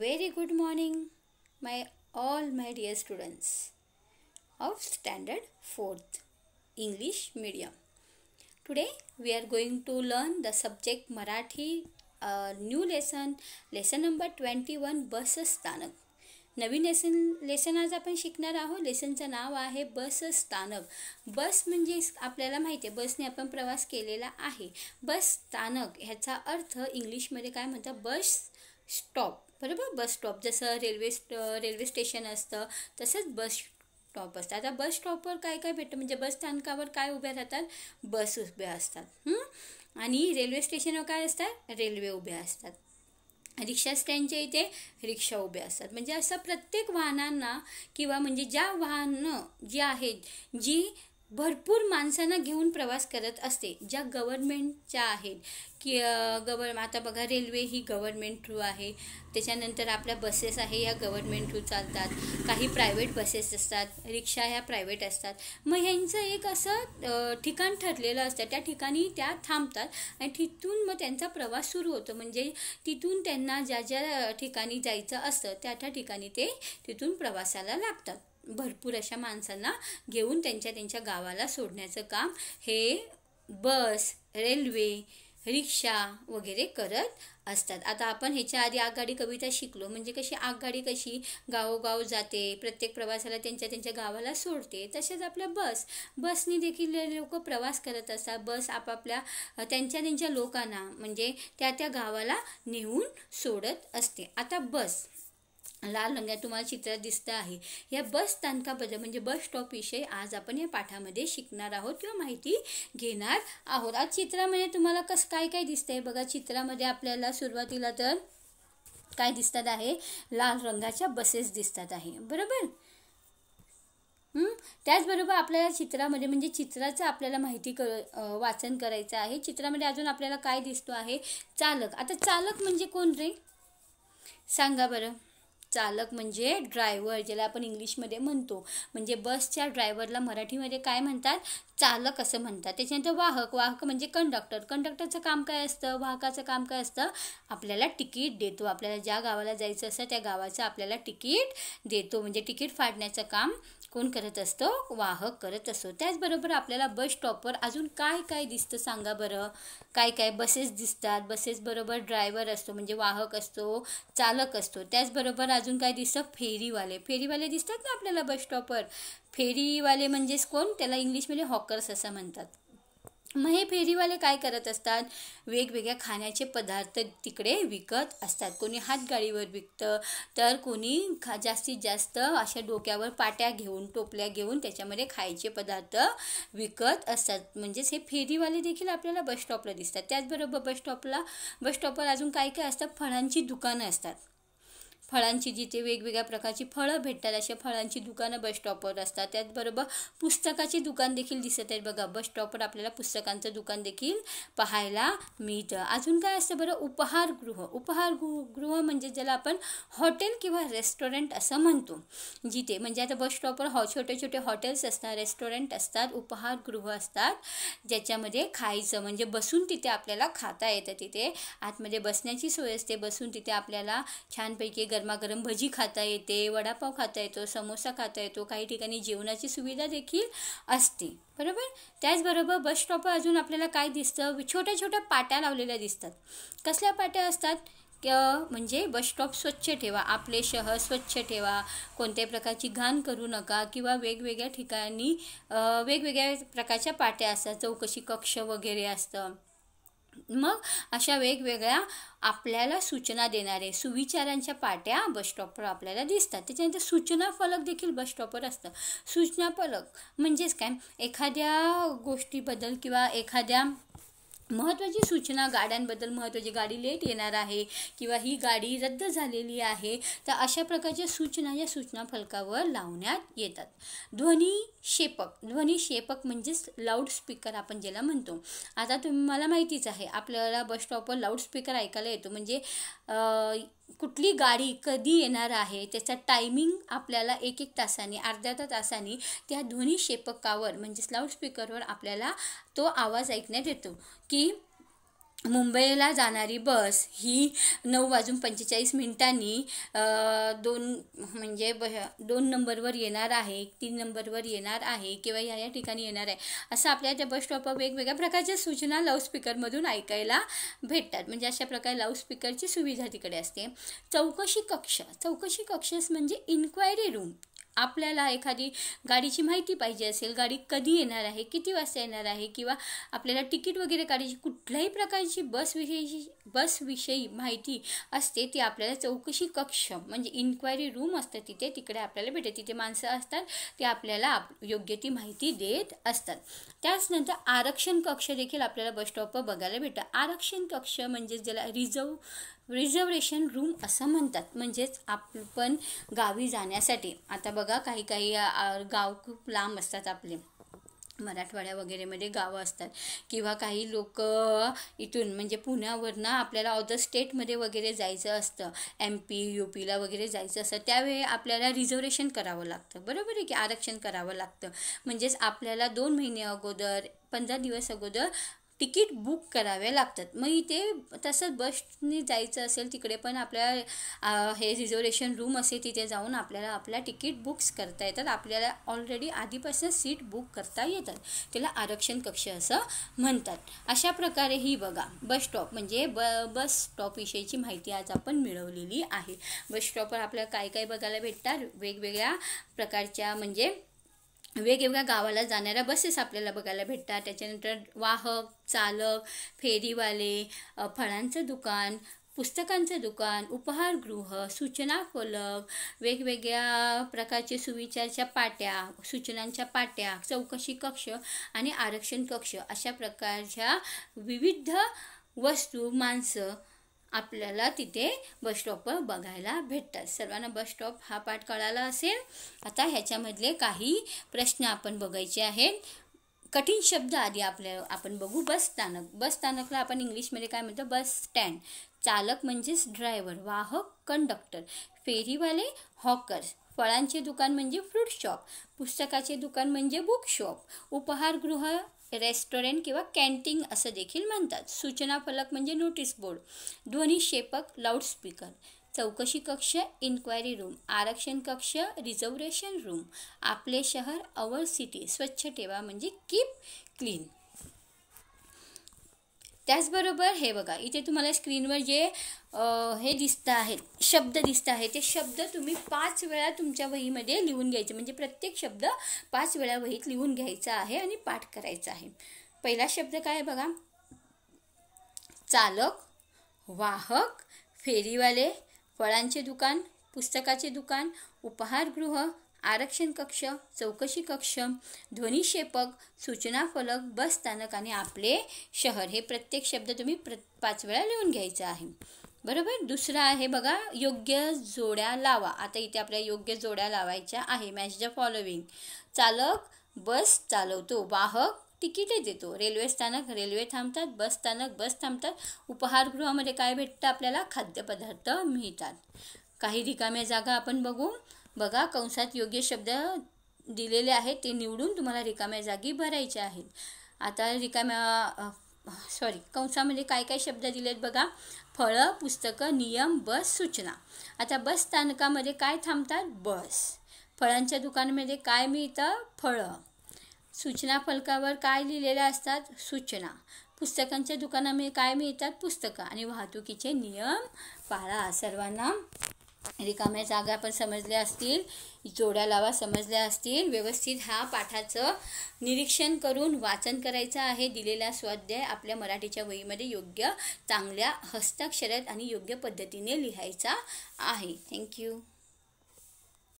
very good morning my all my dear students of standard fourth English medium today we are going to learn the subject Marathi new lesson lesson number twenty one bus स्थानक नवीन lesson lesson आज आपण शिकणार आहोत लेसनचं नाव आहे बस स्थानक बस म्हणजे आपल्याला माहिती आहे बसने आपण प्रवास केलेला आहे बस स्थानक ह्याचा अर्थ इंग्लिशमध्ये काय म्हणतात बस स्टॉप बरोबर बस स्टॉप जसं रेल्वे रेल्वे स्टेशन असतं तसंच बस स्टॉप असतं आता बस स्टॉपवर काय काय भेटतं म्हणजे बस स्थानकावर काय उभ्या राहतात बस उभ्या असतात आणि रेल्वे स्टेशनवर काय असतात रेल्वे उभ्या असतात रिक्षा स्टँडच्या इथे रिक्षा उभ्या असतात म्हणजे असं प्रत्येक वाहनांना किंवा म्हणजे ज्या वाहनं जी आहेत जी भरपूर माणसांना घेऊन प्रवास करत असते ज्या गव्हर्मेंटच्या आहेत की गव्हर् आता बघा रेल्वे ही गव्हर्मेंट थ्रू आहे त्याच्यानंतर आपल्या बसेस आहे या गव्हर्मेंट थ्रू चालतात काही प्रायव्हेट बसेस असतात रिक्षा ह्या प्रायव्हेट असतात मग ह्यांचं एक असं ठिकाण ठरलेलं असतं त्या ठिकाणी त्या थांबतात आणि तिथून मग त्यांचा प्रवास सुरू होतो म्हणजे तिथून त्यांना ज्या ज्या ठिकाणी जायचं असतं त्या त्या ठिकाणी ते तिथून प्रवासाला लागतात भरपूर अशा माणसांना घेऊन त्यांच्या त्यांच्या गावाला सोडण्याचं काम हे बस रेल्वे रिक्षा वगैरे करत असतात आता आपण ह्याच्या आधी आगगाडी कविता शिकलो म्हणजे कशी आगगाडी कशी गावोगाव जाते प्रत्येक प्रवासाला त्यांच्या त्यांच्या गावाला सोडते तसेच आपल्या बस बसनी देखील लोक प्रवास करत असतात बस आपापल्या त्यांच्या त्यांच्या लोकांना म्हणजे त्या त्या गावाला नेऊन सोडत असते आता बस लाल रंगात तुम्हाला चित्र दिसतं आहे या बस स्थानकाबद्दल म्हणजे बस स्टॉप विषयी आज आपण या पाठामध्ये शिकणार आहोत किंवा माहिती घेणार आहोत आज चित्रामध्ये तुम्हाला कसं काय काय दिसतंय बघा चित्रामध्ये आपल्याला सुरुवातीला तर काय दिसतात आहे लाल रंगाच्या बसेस दिसतात आहे बरोबर त्याचबरोबर आपल्याला चित्रामध्ये म्हणजे चित्राचं आपल्याला माहिती कर वाचन करायचं आहे चित्रामध्ये अजून आपल्याला काय दिसतो आहे चालक आता चालक म्हणजे कोण रे सांगा बरं चालक म्हणजे ड्रायव्हर ज्याला आपण इंग्लिशमध्ये म्हणतो म्हणजे बसच्या ड्रायव्हरला मराठीमध्ये काय म्हणतात चालक असं म्हणतात त्याच्यानंतर वाहक वाहक म्हणजे कंडक्टर कंडक्टरचं काम काय असतं वाहकाचं काम काय असतं आपल्याला तिकीट देतो आपल्याला ज्या गावाला जायचं असतं त्या गावाचं आपल्याला तिकीट देतो म्हणजे तिकीट फाडण्याचं काम कोण करत असतो वाहक करत असतो त्याचबरोबर आपल्याला बस स्टॉपवर अजून काय काय दिसतं सांगा बरं काय काय बसेस दिसतात बसेसबरोबर ड्रायव्हर असतो म्हणजे वाहक असतो चालक असतो त्याचबरोबर अजून काय दिसतं फेरीवाले फेरीवाले दिसतात ना आपल्याला बस स्टॉपवर फेरीवाले म्हणजेच कोण त्याला इंग्लिशमध्ये हॉकर्स असं म्हणतात मग हे फेरीवाले काय करत असतात वेगवेगळ्या खाण्याचे पदार्थ तिकडे विकत असतात कोणी हातगाडीवर विकतं तर कोणी खा जास्तीत जास्त अशा डोक्यावर पाट्या घेऊन टोपल्या घेऊन त्याच्यामध्ये खायचे पदार्थ विकत असतात म्हणजेच हे फेरीवाले देखील आपल्याला बसस्टॉपला दिसतात त्याचबरोबर बसस्टॉपला बसस्टॉपवर अजून काय काय असतात फळांची दुकानं असतात फळांची जिथे वेगवेगळ्या प्रकारची फळं भेटतात अशा फळांची दुकानं बस स्टॉपवर असतात त्याचबरोबर पुस्तकाची दुकान देखील दिसत आहेत बघा बस स्टॉपवर आपल्याला पुस्तकांचं दुकान देखील पाहायला मिळतं अजून काय असतं बरं उपहारगृह उपहारगृह गृह म्हणजे ज्याला आपण हॉटेल किंवा रेस्टॉरंट असं म्हणतो जिथे म्हणजे आता बस स्टॉपवर हॉ छोटे छोटे हॉटेल्स असतात रेस्टॉरंट असतात उपहारगृह असतात ज्याच्यामध्ये खायचं म्हणजे बसून तिथे आपल्याला खाता येतं तिथे आतमध्ये बसण्याची सोय असते बसून तिथे आपल्याला छानपैकी गरमागरम भजी खाता येते वडापाव खाता येतो समोसा खाता येतो काही ठिकाणी जेवणाची सुविधा देखील असते बरोबर त्याचबरोबर बस स्टॉप अजून आपल्याला काय दिसतं छोट्या छोट्या पाट्या लावलेल्या दिसतात कसल्या पाट्या असतात म्हणजे स्टॉप स्वच्छ ठेवा आपले शहर स्वच्छ ठेवा कोणत्याही प्रकारची घाण करू नका किंवा वेगवेगळ्या ठिकाणी वेगवेगळ्या प्रकारच्या पाट्या असतात चौकशी कक्ष वगैरे असतं मग अशा वेगवेगळ्या आपल्याला सूचना देणारे सुविचारांच्या पाट्या बसस्टॉपवर आपल्याला दिसतात त्याच्यानंतर सूचना फलक देखील बसस्टॉपवर असतं सूचना फलक म्हणजेच काय एखाद्या गोष्टीबद्दल किंवा एखाद्या महत्त्वाची सूचना गाड्यांबद्दल महत्त्वाची गाडी लेट येणार आहे किंवा ही गाडी रद्द झालेली आहे तर अशा प्रकारच्या सूचना या सूचना फलकावर लावण्यात येतात ध्वनी शेपक ध्वनी शेपक म्हणजेच लाऊडस्पीकर आपण ज्याला म्हणतो आता तुम्हाला माहितीच आहे आपल्याला बस स्टॉपवर लाऊडस्पीकर ऐकायला येतो म्हणजे कुठली गाडी कधी येणार आहे त्याचा टायमिंग आपल्याला एक एक तासाने अर्ध्या तासाने त्या ध्वनी क्षेपकावर म्हणजेच लाऊडस्पीकरवर आपल्याला तो आवाज ऐकण्यात येतो की मुंबईला जाणारी बस ही नऊ वाजून पंचेचाळीस मिनिटांनी दोन म्हणजे ब दोन नंबरवर येणार आहे तीन नंबरवर येणार आहे किंवा ह्या या ठिकाणी येणार आहे असं आपल्या त्या बस स्टॉपवर वेगवेगळ्या प्रकारच्या सूचना लाऊडस्पीकरमधून ऐकायला भेटतात म्हणजे अशा प्रकारे लाऊडस्पीकरची सुविधा तिकडे असते चौकशी कक्ष चौकशी कक्षस म्हणजे इन्क्वायरी रूम आपल्याला एखादी गाडीची माहिती पाहिजे असेल गाडी कधी येणार आहे किती वाजता येणार आहे किंवा आपल्याला तिकीट वगैरे काढायची कुठल्याही प्रकारची बसविषयीची बसविषयी माहिती असते ती आपल्याला चौकशी कक्ष म्हणजे इन्क्वायरी रूम असतं तिथे तिकडे आपल्याला भेटते तिथे माणसं असतात ते आपल्याला आप योग्य ती माहिती देत असतात त्याचनंतर आरक्षण कक्ष देखील आपल्याला बस स्टॉपवर बघायला भेटतं आरक्षण कक्ष म्हणजे ज्याला रिझर्व रिझर्वेशन रूम असं म्हणतात म्हणजेच आपण गावी जाण्यासाठी आता बघा काही काही गाव खूप लांब असतात आपले मराठवाड्या वगैरेमध्ये गावं असतात किंवा काही लोक इथून म्हणजे पुण्यावरनं आपल्याला अदर स्टेटमध्ये वगैरे जायचं असतं एम पी यू पीला वगैरे जायचं असतं त्यावेळी आपल्याला रिझर्वेशन करावं लागतं बरोबर आहे की आरक्षण करावं लागतं म्हणजेच आपल्याला दोन महिने अगोदर पंधरा दिवस अगोदर तिकीट बुक करावे लागतात मग इथे तसंच बसने जायचं असेल तिकडे पण आपल्या हे रिझर्वेशन रूम असेल तिथे जाऊन आपल्याला आपल्या तिकीट बुक्स करता येतात आपल्याला ऑलरेडी आधीपासून सीट बुक करता येतात त्याला आरक्षण कक्ष असं म्हणतात अशा प्रकारे ही बघा बस स्टॉप म्हणजे ब बस स्टॉपविषयीची माहिती आज आपण मिळवलेली आहे बस स्टॉपवर आपल्याला काय काय बघायला भेटतात वेगवेगळ्या प्रकारच्या म्हणजे वेगवेगळ्या गावाला जाणाऱ्या बसेस आपल्याला बघायला भेटतात त्याच्यानंतर वाहक चालक फेरीवाले फळांचं दुकान पुस्तकांचं दुकान उपहारगृह सूचना फलक वेगवेगळ्या प्रकारचे सुविचारच्या पाट्या सूचनांच्या पाट्या चौकशी कक्ष आणि आरक्षण कक्ष अशा प्रकारच्या विविध वस्तू माणसं आपल्याला तिथे बस बघायला भेटतात सर्वांना बस स्टॉप हा पाठ कळाला असेल आता ह्याच्यामधले काही प्रश्न आपण बघायचे आहेत कठीण शब्द आधी आपल्या आपण बघू बस स्थानक बस स्थानकला आपण इंग्लिशमध्ये काय म्हणतो बस स्टँड चालक म्हणजेच ड्रायव्हर वाहक कंडक्टर फेरीवाले हॉकर्स फळांचे दुकान म्हणजे फ्रूट शॉप पुस्तकाचे दुकान म्हणजे बुक शॉप उपहारगृह रेस्टॉरंट किंवा कॅन्टीन असं देखील म्हणतात सूचना फलक म्हणजे नोटीस बोर्ड ध्वनी शेपक लाऊडस्पीकर चौकशी कक्ष इन्क्वायरी रूम आरक्षण कक्ष रिझर्वेशन रूम आपले शहर अवर सिटी स्वच्छ ठेवा म्हणजे कीप क्लीन त्याचबरोबर हे बघा इथे तुम्हाला स्क्रीनवर जे हे दिसत आहेत शब्द दिसत आहेत ते शब्द तुम्ही पाच वेळा तुमच्या वहीमध्ये लिहून घ्यायचे म्हणजे प्रत्येक शब्द पाच वेळा वहीत लिहून घ्यायचा आहे आणि पाठ करायचा आहे पहिला शब्द काय आहे बघा चालक वाहक फेरीवाले फळांचे दुकान पुस्तकाचे दुकान उपहारगृह आरक्षण कक्ष चौकशी कक्ष ध्वनिक्षेपक सूचना फलक बस स्थानक आणि आपले शहर हे प्रत्येक शब्द तुम्ही प्र पाच वेळा लिहून घ्यायचा आहे बरोबर दुसरा आहे बघा योग्य जोड्या लावा आता इथे आपल्या योग्य जोड्या लावायच्या आहे मॅच द फॉलोविंग चालक बस चालवतो वाहक तिकिटे देतो रेल्वे स्थानक रेल्वे थांबतात बस स्थानक बस थांबतात उपहारगृहामध्ये काय भेटतं आपल्याला खाद्यपदार्थ मिळतात काही रिकाम्या जागा आपण बघू बघा कंसात योग्य शब्द दिलेले आहेत ते निवडून तुम्हाला रिकाम्या जागी भरायच्या आहेत आता रिकाम्या सॉरी कंसामध्ये काय काय शब्द दिले आहेत बघा फळं पुस्तकं नियम बस सूचना आता बस स्थानकामध्ये काय थांबतात बस फळांच्या दुकानामध्ये काय मिळतं फळं सूचना फलकावर काय लिहिलेल्या असतात सूचना पुस्तकांच्या दुकानामध्ये काय मिळतात पुस्तकं आणि वाहतुकीचे नियम पाळा सर्वांना रिकाम्या जागा पण समजल्या असतील जोड्या लावा समजल्या असतील व्यवस्थित हा पाठाचं निरीक्षण करून वाचन करायचं आहे दिलेला स्वाध्याय आपल्या मराठीच्या वहीमध्ये योग्य चांगल्या हस्ताक्षरात आणि योग्य पद्धतीने लिहायचा आहे थँक्यू